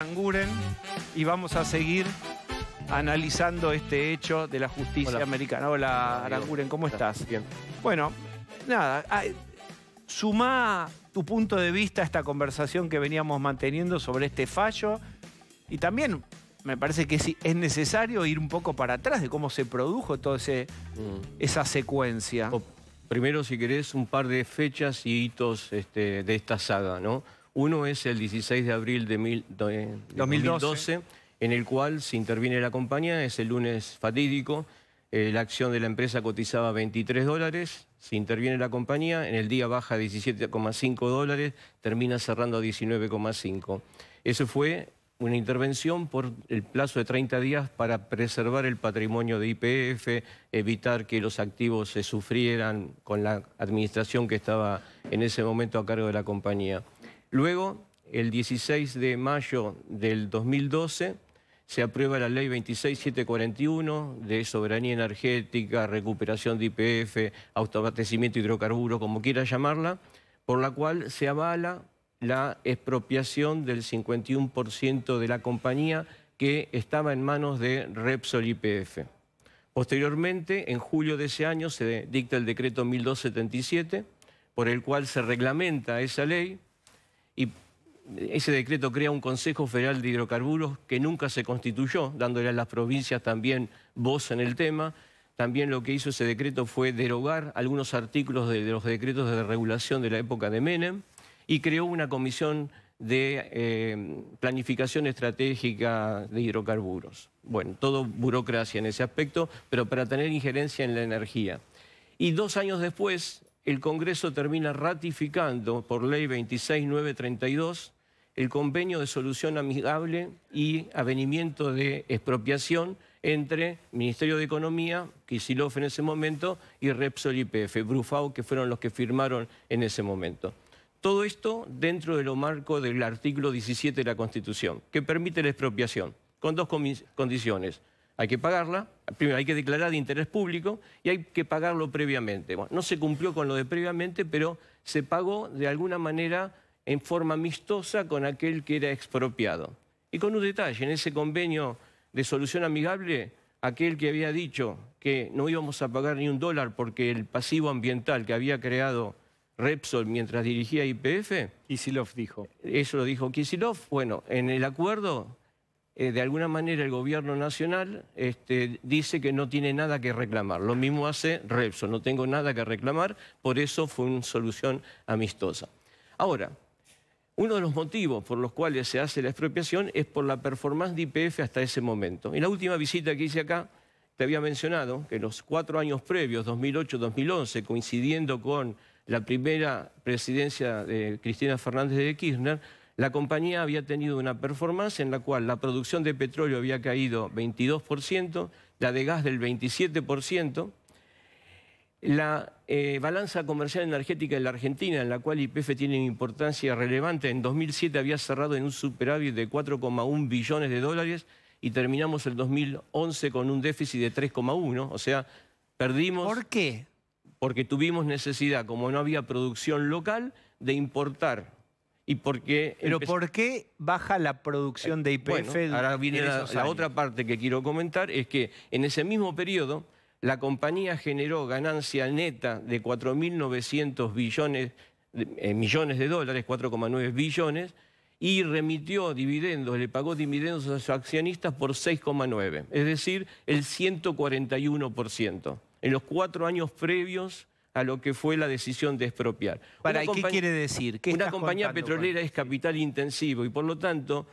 Anguren y vamos a seguir analizando este hecho de la justicia americana. Hola, Aranguren, ¿cómo estás? Bien. Bueno, nada, Suma tu punto de vista a esta conversación que veníamos manteniendo sobre este fallo y también me parece que es necesario ir un poco para atrás de cómo se produjo toda mm. esa secuencia. primero, si querés, un par de fechas y hitos este, de esta saga, ¿no? Uno es el 16 de abril de, 2012. en el cual se interviene la compañía, es el lunes fatídico, eh, la acción de la empresa cotizaba 23 dólares, se interviene la compañía, en el día baja 17,5 dólares, termina cerrando a 19,5. Eso fue una intervención por el plazo de 30 días para preservar el patrimonio de IPF, evitar que los activos se sufrieran con la administración que estaba en ese momento a cargo de la compañía. Luego, el 16 de mayo del 2012, se aprueba la ley 26741 de soberanía energética, recuperación de IPF, autoabastecimiento de hidrocarburos, como quiera llamarla, por la cual se avala la expropiación del 51% de la compañía que estaba en manos de Repsol IPF. Posteriormente, en julio de ese año, se dicta el decreto 1277, por el cual se reglamenta esa ley y ese decreto crea un Consejo Federal de Hidrocarburos que nunca se constituyó, dándole a las provincias también voz en el tema. También lo que hizo ese decreto fue derogar algunos artículos de, los decretos de regulación de la época de Menem y creó una comisión de eh, planificación estratégica de hidrocarburos. Bueno, todo burocracia en ese aspecto, pero para tener injerencia en la energía. Y dos años después, el Congreso termina ratificando por ley 26932 el convenio de solución amigable y avenimiento de expropiación entre Ministerio de Economía, Kisilov en ese momento, y Repsol y PF, Brufau, que fueron los que firmaron en ese momento. Todo esto dentro de lo marco del artículo 17 de la Constitución, que permite la expropiación, con dos condiciones hay que pagarla, primero hay que declarar de interés público y hay que pagarlo previamente. no se cumplió con lo de previamente, pero se pagó de alguna manera en forma amistosa con aquel que era expropiado. Y con un detalle, en ese convenio de solución amigable, aquel que había dicho que no íbamos a pagar ni un dólar porque el pasivo ambiental que había creado Repsol mientras dirigía IPF. Kisilov dijo. Eso lo dijo Kisilov. Bueno, en el acuerdo eh, de alguna manera el gobierno nacional este, dice que no tiene nada que reclamar. Lo mismo hace Repsol, no tengo nada que reclamar, por eso fue una solución amistosa. Ahora, uno de los motivos por los cuales se hace la expropiación es por la performance de IPF hasta ese momento. En la última visita que hice acá, te había mencionado que los cuatro años previos, 2008-2011, coincidiendo con la primera presidencia de Cristina Fernández de Kirchner, la compañía había tenido una performance en la cual la producción de petróleo había caído 22%, la de gas del 27%, la eh, balanza comercial energética de la Argentina, en la cual IPF tiene una importancia relevante, en 2007 había cerrado en un superávit de 4,1 billones de dólares y terminamos el 2011 con un déficit de 3,1, o sea, perdimos... ¿Por qué? Porque tuvimos necesidad, como no había producción local, de importar y Pero ¿por qué baja la producción de IPF? ahora viene la, otra parte que quiero comentar, es que en ese mismo periodo la compañía generó ganancia neta de 4.900 billones, eh, millones de dólares, 4,9 billones, y remitió dividendos, le pagó dividendos a sus accionistas por 6,9, es decir, el 141%. En los cuatro años previos a lo que fue la decisión de expropiar. ¿Para qué quiere decir? que una compañía petrolera es capital intensivo y por lo tanto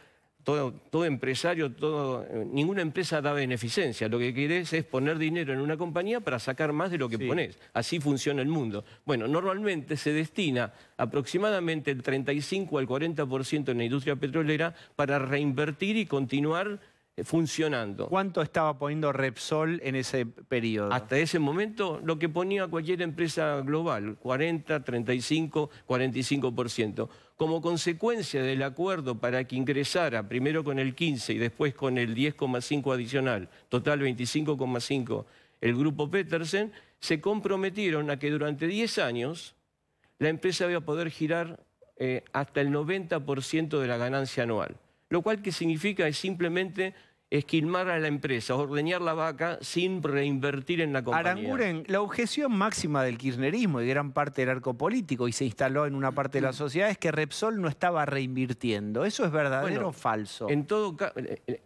todo, todo empresario, todo, eh, ninguna empresa da beneficencia. Lo que querés es poner dinero en una compañía para sacar más de lo que pones. Así funciona el mundo. Bueno, normalmente se destina aproximadamente el 35 al 40% en la industria petrolera para reinvertir y continuar eh, funcionando. ¿Cuánto estaba poniendo Repsol en ese periodo? Hasta ese momento, lo que ponía cualquier empresa global, 40, 35, 45%. Como consecuencia del acuerdo para que ingresara primero con el 15 y después con el 10,5 adicional, total 25,5, el grupo Petersen, se comprometieron a que durante 10 años la empresa iba a poder girar eh, hasta el 90% de la ganancia anual. Lo cual que significa es simplemente esquilmar a la empresa, ordeñar la vaca sin reinvertir en la compañía. Aranguren, la objeción máxima del kirchnerismo y gran parte del arco político y se instaló en una parte de la mm. sociedad es que Repsol no estaba reinvirtiendo. ¿Eso es verdadero o falso? En todo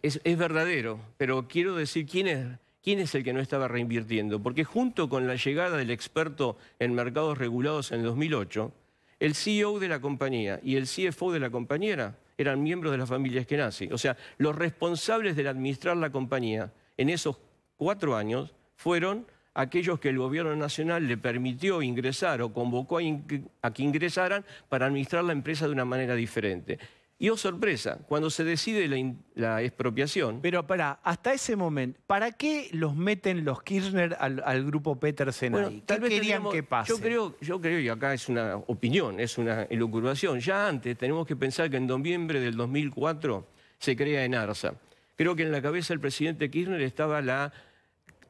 es, verdadero, pero quiero decir quién es, quién es el que no estaba reinvirtiendo. Porque junto con la llegada del experto en mercados regulados en 2008, el CEO e de la compañía y el CFO de la compañera eran miembros de las familias que O sea, los responsables de administrar la compañía en esos cuatro años fueron aquellos que el gobierno nacional le permitió ingresar o convocó a que ingresaran para administrar la empresa de una manera diferente. Y oh sorpresa, cuando se decide la, expropiación... Pero para hasta ese momento, ¿para qué los meten los Kirchner al, grupo Petersen tal vez querían que pase? Yo creo, yo creo, y acá es una opinión, es una elucubración, ya antes tenemos que pensar que en noviembre del 2004 se crea en Arsa. Creo que en la cabeza del presidente Kirchner estaba la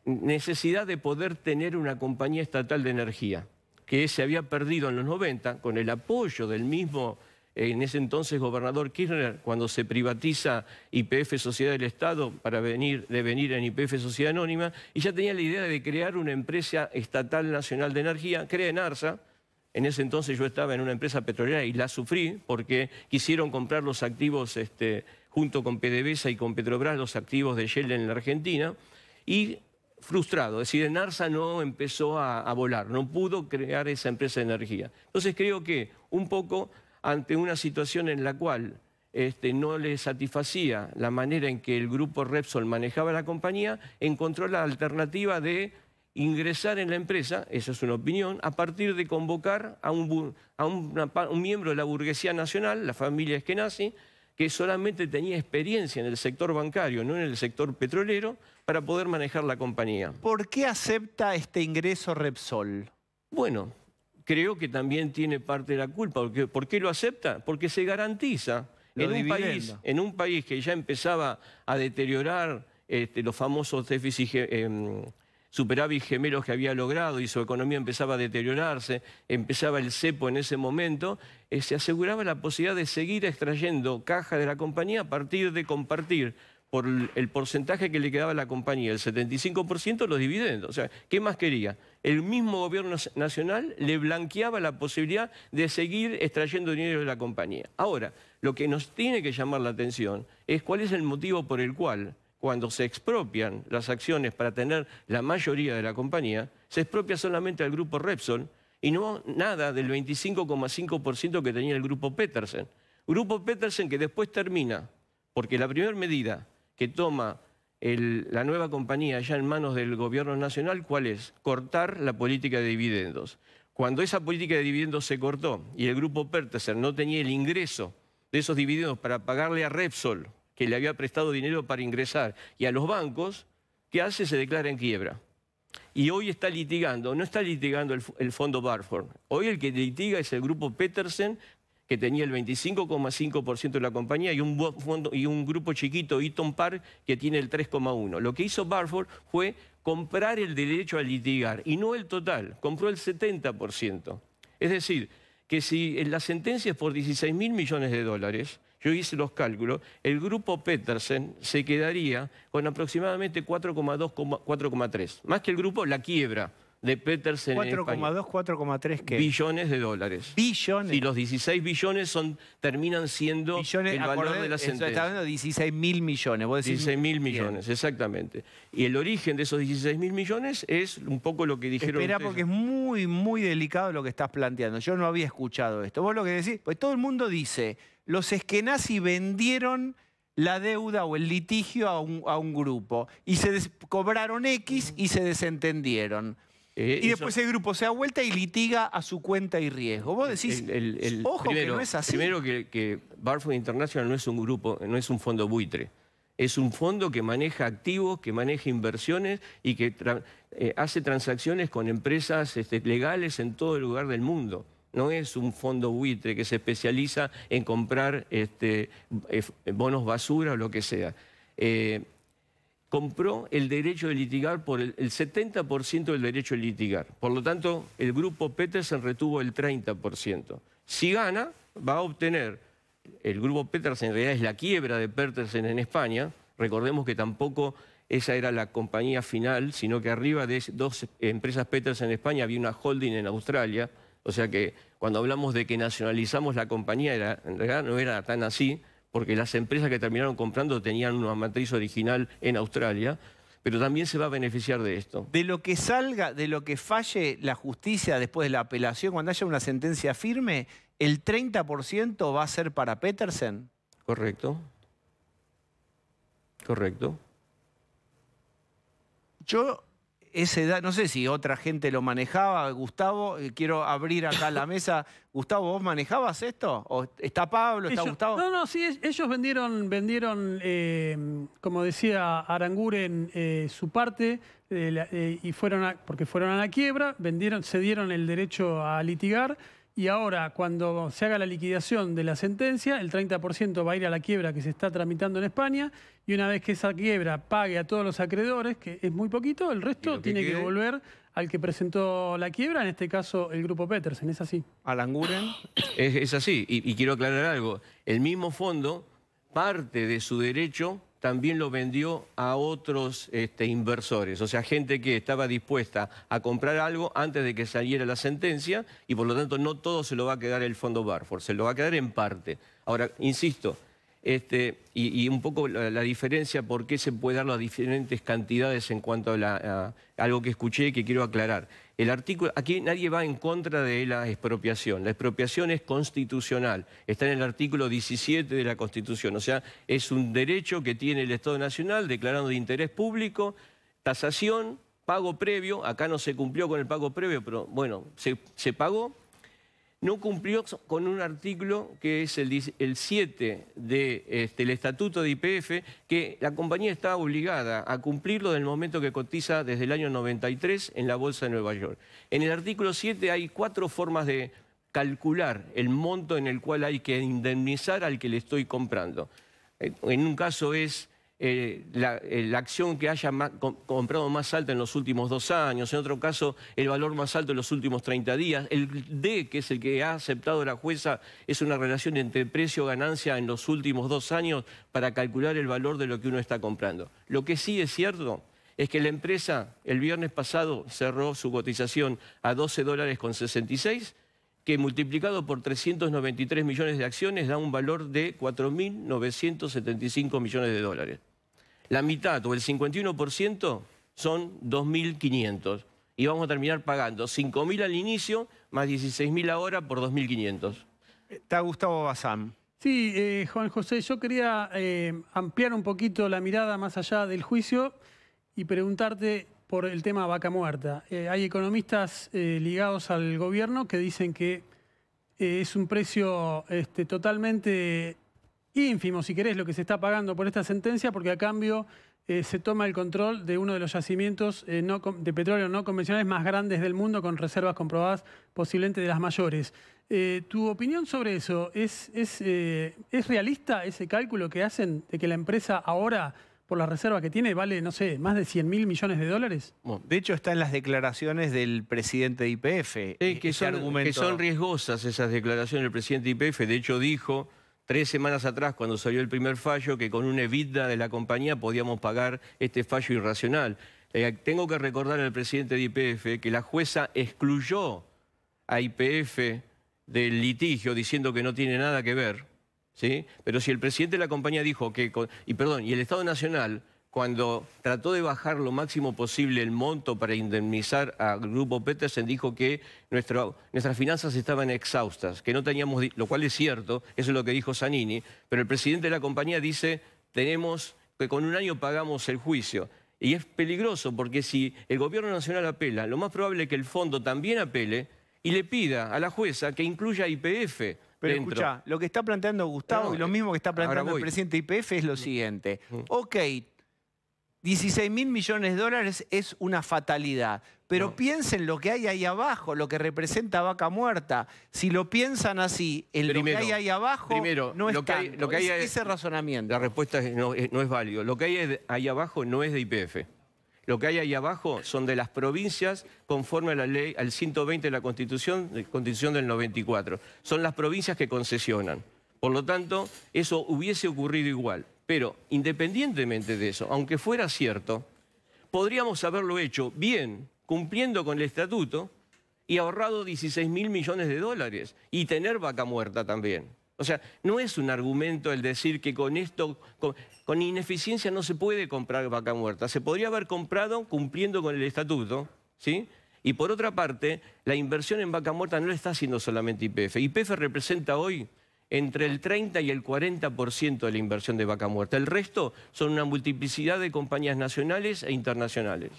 necesidad de poder tener una compañía estatal de energía, que se había perdido en los 90 con el apoyo del mismo en ese entonces gobernador Kirchner, cuando se privatiza IPF Sociedad del Estado para venir, devenir en IPF Sociedad Anónima, y ya tenía la idea de crear una empresa estatal nacional de energía, crea en ARSA. En ese entonces yo estaba en una empresa petrolera y la sufrí porque quisieron comprar los activos este, junto con PDVSA y con Petrobras, los activos de Shell en la Argentina, y frustrado. Es decir, en ARSA no empezó a, a volar, no pudo crear esa empresa de energía. Entonces creo que un poco ante una situación en la cual este, no le satisfacía la manera en que el grupo Repsol manejaba la compañía, encontró la alternativa de ingresar en la empresa, esa es una opinión, a partir de convocar a un, miembro de la burguesía nacional, la familia Eskenazi, que solamente tenía experiencia en el sector bancario, no en el sector petrolero, para poder manejar la compañía. ¿Por qué acepta este ingreso Repsol? Bueno, creo que también tiene parte de la culpa. Porque, ¿Por qué lo acepta? Porque se garantiza. en un, país, en un país que ya empezaba a deteriorar este, los famosos déficits em, superávit gemelos que había logrado y su economía empezaba a deteriorarse, empezaba el cepo en ese momento, eh, se aseguraba la posibilidad de seguir extrayendo caja de la compañía a partir de compartir por el porcentaje que le quedaba a la compañía, el 75% los dividendos. O sea, ¿qué más quería? el mismo gobierno nacional le blanqueaba la posibilidad de seguir extrayendo dinero de la compañía. Ahora, lo que nos tiene que llamar la atención es cuál es el motivo por el cual cuando se expropian las acciones para tener la mayoría de la compañía, se expropia solamente al grupo Repsol y no nada del 25,5% que tenía el grupo Petersen. Grupo Petersen que después termina, porque la primera medida que toma la nueva compañía ya en manos del gobierno nacional, ¿cuál es? Cortar la política de dividendos. Cuando esa política de dividendos se cortó y el grupo Petersen no tenía el ingreso de esos dividendos para pagarle a Repsol, que le había prestado dinero para ingresar, y a los bancos, ¿qué hace? Se declara en quiebra. Y hoy está litigando, no está litigando el, el fondo Barford, hoy el que litiga es el grupo Petersen que tenía el 25,5% de la compañía, y un, grupo chiquito, Eaton Park, que tiene el 3,1%. Lo que hizo Barford fue comprar el derecho a litigar, y no el total, compró el 70%. Es decir, que si la sentencia es por 16 mil millones de dólares, yo hice los cálculos, el grupo Petersen se quedaría con aproximadamente 4,2, 4,3. Más que el grupo, la quiebra de Petersen 4,2, 4,3 ¿qué? billones de dólares. Billones. Y los 16 billones son, terminan siendo el valor de la sentencia. 16 mil millones. ¿Vos 16 mil millones, exactamente. Y el origen de esos 16 mil millones es un poco lo que dijeron Espera, porque es muy, muy delicado lo que estás planteando. Yo no había escuchado esto. Vos lo que decís, pues todo el mundo dice, los esquenazi vendieron la deuda o el litigio a un, a un grupo y se cobraron X y se desentendieron. Eh, y después el grupo se da vuelta y litiga a su cuenta y riesgo. Vos decís, ojo, primero, que no es así. Primero que, Barfoot International no es un grupo, no es un fondo buitre. Es un fondo que maneja activos, que maneja inversiones y que eh, hace transacciones con empresas este, legales en todo el lugar del mundo. No es un fondo buitre que se especializa en comprar este, eh, bonos basura o lo que sea compró el derecho de litigar por el, 70% del derecho de litigar. Por lo tanto, el grupo Petersen retuvo el 30%. Si gana, va a obtener, el grupo Petersen en realidad es la quiebra de Petersen en España, recordemos que tampoco esa era la compañía final, sino que arriba de dos empresas Petersen en España había una holding en Australia, o sea que cuando hablamos de que nacionalizamos la compañía, era, en realidad no era tan así, porque las empresas que terminaron comprando tenían una matriz original en Australia, pero también se va a beneficiar de esto. De lo que salga, de lo que falle la justicia después de la apelación, cuando haya una sentencia firme, ¿el 30% va a ser para Petersen? Correcto. Correcto. Yo no sé si otra gente lo manejaba, Gustavo, eh, quiero abrir acá la mesa. Gustavo, ¿vos manejabas esto? ¿O ¿Está Pablo? ¿Está Gustavo? No, no, sí, ellos vendieron, vendieron eh, como decía Aranguren, eh, su parte y fueron porque fueron a la quiebra, vendieron, cedieron el derecho a litigar y ahora, cuando se haga la liquidación de la sentencia, el 30% va a ir a la quiebra que se está tramitando en España y una vez que esa quiebra pague a todos los acreedores, que es muy poquito, el resto tiene que volver al que presentó la quiebra, en este caso el grupo Petersen, ¿es así? A Languren es, así. y quiero aclarar algo. El mismo fondo, parte de su derecho también lo vendió a otros este, inversores, o sea, gente que estaba dispuesta a comprar algo antes de que saliera la sentencia y por lo tanto no todo se lo va a quedar el fondo Barford, se lo va a quedar en parte. Ahora, insisto, este, y, un poco la, diferencia, por qué se puede dar las diferentes cantidades en cuanto a, algo que escuché y que quiero aclarar. El artículo, aquí nadie va en contra de la expropiación. La expropiación es constitucional, está en el artículo 17 de la Constitución. O sea, es un derecho que tiene el Estado Nacional declarando de interés público, tasación, pago previo. Acá no se cumplió con el pago previo, pero bueno, se pagó no cumplió con un artículo que es el, el 7 del este, estatuto de IPF, que la compañía está obligada a cumplirlo desde el momento que cotiza desde el año 93 en la Bolsa de Nueva York. En el artículo 7 hay cuatro formas de calcular el monto en el cual hay que indemnizar al que le estoy comprando. En un caso es eh, eh, la, acción que haya comprado más alta en los últimos dos años, en otro caso el valor más alto en los últimos 30 días. El D, que es el que ha aceptado la jueza, es una relación entre precio-ganancia en los últimos dos años para calcular el valor de lo que uno está comprando. Lo que sí es cierto es que la empresa el viernes pasado cerró su cotización a 12 dólares con 66, que multiplicado por 393 millones de acciones da un valor de 4.975 millones de dólares la mitad o el 51% son 2.500 y vamos a terminar pagando 5.000 al inicio más 16.000 ahora por 2.500. Está Gustavo Bazán. Sí, eh, Juan José, yo quería eh, ampliar un poquito la mirada más allá del juicio y preguntarte por el tema vaca muerta. Eh, hay economistas ligados al gobierno que dicen que es un precio este, totalmente ínfimo, si querés, lo que se está pagando por esta sentencia, porque a cambio eh, se toma el control de uno de los yacimientos eh, de petróleo no convencionales más grandes del mundo, con reservas comprobadas posiblemente de las mayores. Eh, ¿Tu opinión sobre eso? ¿Es, es, es realista ese cálculo que hacen de que la empresa ahora por la reserva que tiene, vale, no sé, más de 100 mil millones de dólares? de hecho, está en las declaraciones del presidente de IPF. que, son, que, son, riesgosas esas declaraciones del presidente de IPF. De hecho, dijo tres semanas atrás, cuando salió el primer fallo, que con una EBITDA de la compañía podíamos pagar este fallo irracional. Eh, tengo que recordar al presidente de IPF que la jueza excluyó a IPF del litigio diciendo que no tiene nada que ver, ¿sí? Pero si el presidente de la compañía dijo que, y perdón, y el Estado Nacional cuando trató de bajar lo máximo posible el monto para indemnizar al Grupo Petersen, dijo que nuestras finanzas estaban exhaustas, que no teníamos, lo cual es cierto, eso es lo que dijo Zanini, pero el presidente de la compañía dice, tenemos, que con un año pagamos el juicio. Y es peligroso porque si el gobierno nacional apela, lo más probable es que el fondo también apele y le pida a la jueza que incluya IPF. Pero escucha, lo que está planteando Gustavo y lo mismo que está planteando el presidente IPF es lo siguiente. Mm. Ok, 16 mil millones de dólares es una fatalidad. Pero piensen lo que hay ahí abajo, lo que representa vaca muerta. Si lo piensan así, en lo que hay ahí abajo primero, no es lo que es, ese razonamiento. La respuesta no, es válido. Lo que hay ahí abajo no es de IPF. Lo que hay ahí abajo son de las provincias conforme a la ley, al 120 de la Constitución, Constitución del 94. Son las provincias que concesionan. Por lo tanto, eso hubiese ocurrido igual. Pero independientemente de eso, aunque fuera cierto, podríamos haberlo hecho bien, cumpliendo con el estatuto, y ahorrado 16 mil millones de dólares y tener vaca muerta también. O sea, no es un argumento el decir que con esto, con, ineficiencia no se puede comprar vaca muerta. Se podría haber comprado cumpliendo con el estatuto, ¿sí? Y por otra parte, la inversión en vaca muerta no la está haciendo solamente IPF. IPF representa hoy entre el 30 y el 40% de la inversión de vaca muerta. El resto son una multiplicidad de compañías nacionales e internacionales.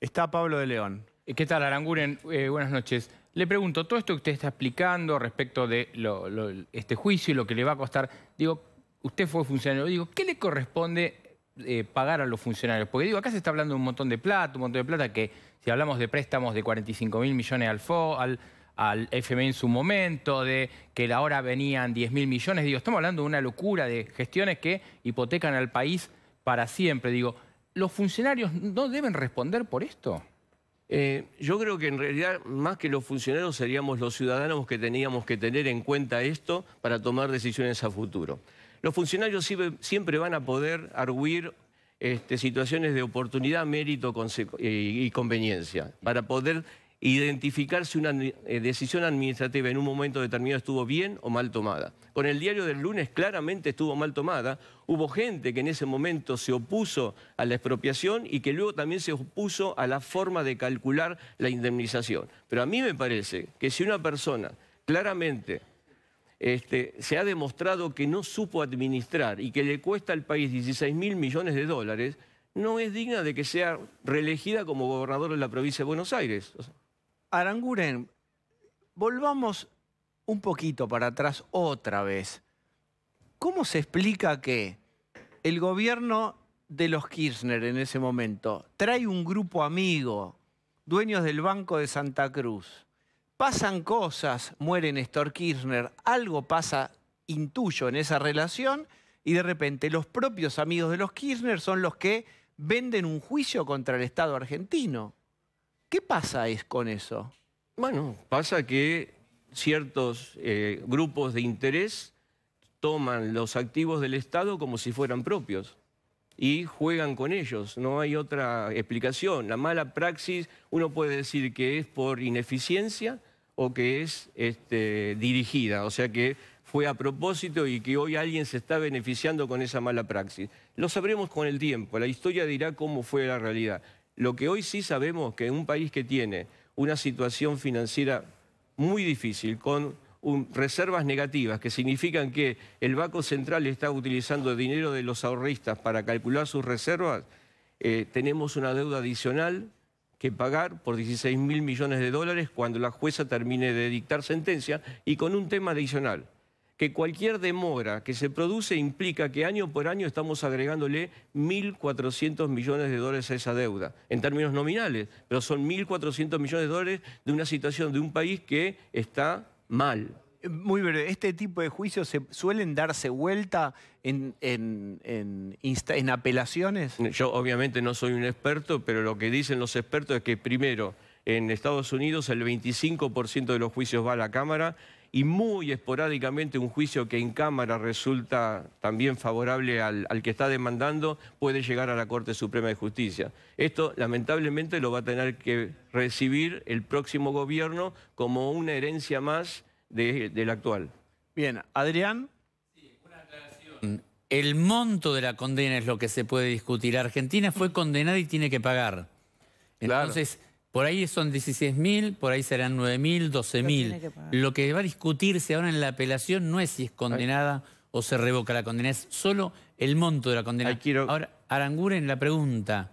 Está Pablo de León. Eh, ¿Qué tal, Aranguren? Eh, buenas noches. Le pregunto, todo esto que usted está explicando respecto de este juicio y lo que le va a costar, digo, usted fue funcionario, digo, ¿qué le corresponde eh, pagar a los funcionarios? Porque digo, acá se está hablando de un montón de plata, un montón de plata que si hablamos de préstamos de 45 mil millones al FO, al al FMI en su momento, de que la hora venían 10 mil millones. Digo, estamos hablando de una locura de gestiones que hipotecan al país para siempre. Digo, ¿los funcionarios no deben responder por esto? Eh, yo creo que en realidad más que los funcionarios seríamos los ciudadanos que teníamos que tener en cuenta esto para tomar decisiones a futuro. Los funcionarios siempre van a poder arguir este, situaciones de oportunidad, mérito y conveniencia para poder identificar si una eh, decisión administrativa en un momento determinado estuvo bien o mal tomada. Con el diario del lunes claramente estuvo mal tomada, hubo gente que en ese momento se opuso a la expropiación y que luego también se opuso a la forma de calcular la indemnización. Pero a mí me parece que si una persona claramente este, se ha demostrado que no supo administrar y que le cuesta al país 16 mil millones de dólares, no es digna de que sea reelegida como gobernador de la provincia de Buenos Aires. Aranguren, volvamos un poquito para atrás otra vez. ¿Cómo se explica que el gobierno de los Kirchner en ese momento trae un grupo amigo, dueños del Banco de Santa Cruz? Pasan cosas, muere Néstor Kirchner, algo pasa, intuyo, en esa relación, y de repente los propios amigos de los Kirchner son los que venden un juicio contra el Estado argentino. ¿Qué pasa es con eso? Bueno, pasa que ciertos eh, grupos de interés toman los activos del Estado como si fueran propios y juegan con ellos. No hay otra explicación. La mala praxis, uno puede decir que es por ineficiencia o que es este, dirigida, o sea que fue a propósito y que hoy alguien se está beneficiando con esa mala praxis. Lo sabremos con el tiempo, la historia dirá cómo fue la realidad. Lo que hoy sí sabemos que en un país que tiene una situación financiera muy difícil, con reservas negativas, que significan que el Banco Central está utilizando dinero de los ahorristas para calcular sus reservas, eh, tenemos una deuda adicional que pagar por 16 mil millones de dólares cuando la jueza termine de dictar sentencia y con un tema adicional que cualquier demora que se produce implica que año por año estamos agregándole 1.400 millones de dólares a esa deuda, en términos nominales, pero son 1.400 millones de dólares de una situación de un país que está mal. Muy breve, ¿este tipo de juicios se suelen darse vuelta en, en, en apelaciones? Yo obviamente no soy un experto, pero lo que dicen los expertos es que primero, en Estados Unidos el 25% de los juicios va a la Cámara, y muy esporádicamente un juicio que en Cámara resulta también favorable al, que está demandando puede llegar a la Corte Suprema de Justicia. Esto lamentablemente lo va a tener que recibir el próximo gobierno como una herencia más del actual. Bien, Adrián. Sí, una aclaración. El monto de la condena es lo que se puede discutir. Argentina fue condenada y tiene que pagar. Entonces... Por ahí son 16.000, por ahí serán 9.000, 12.000. Lo que va a discutirse ahora en la apelación no es si es condenada o se revoca la condena, es solo el monto de la condena. Ahora, Aranguren, la pregunta,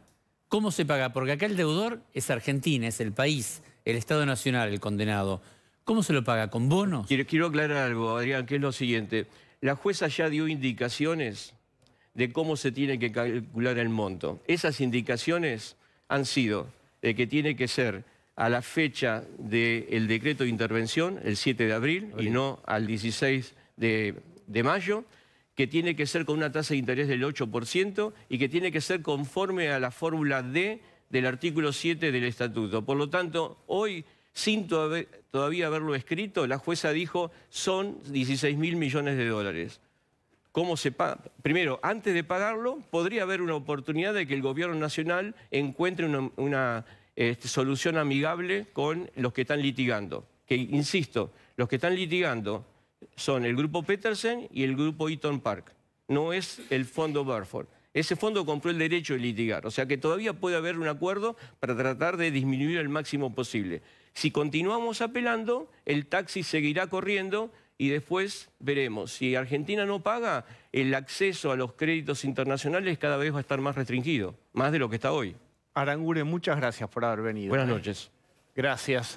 ¿cómo se paga? Porque acá el deudor es Argentina, es el país, el Estado Nacional, el condenado. ¿Cómo se lo paga? ¿Con bonos? quiero aclarar algo, Adrián, que es lo siguiente. La jueza ya dio indicaciones de cómo se tiene que calcular el monto. Esas indicaciones han sido eh, que tiene que ser a la fecha del decreto de intervención, el 7 de abril, y no al 16 de, mayo, que tiene que ser con una tasa de interés del 8% y que tiene que ser conforme a la fórmula D del artículo 7 del estatuto. Por lo tanto, hoy, sin todavía haberlo escrito, la jueza dijo son 16 mil millones de dólares cómo se paga. Primero, antes de pagarlo, podría haber una oportunidad de que el gobierno nacional encuentre una, este, solución amigable con los que están litigando. Que, insisto, los que están litigando son el grupo Petersen y el grupo Eaton Park. No es el fondo Burford. Ese fondo compró el derecho de litigar, o sea que todavía puede haber un acuerdo para tratar de disminuir el máximo posible. Si continuamos apelando, el taxi seguirá corriendo y después veremos. Si Argentina no paga, el acceso a los créditos internacionales cada vez va a estar más restringido, más de lo que está hoy. Arangure, muchas gracias por haber venido. Buenas noches. Gracias.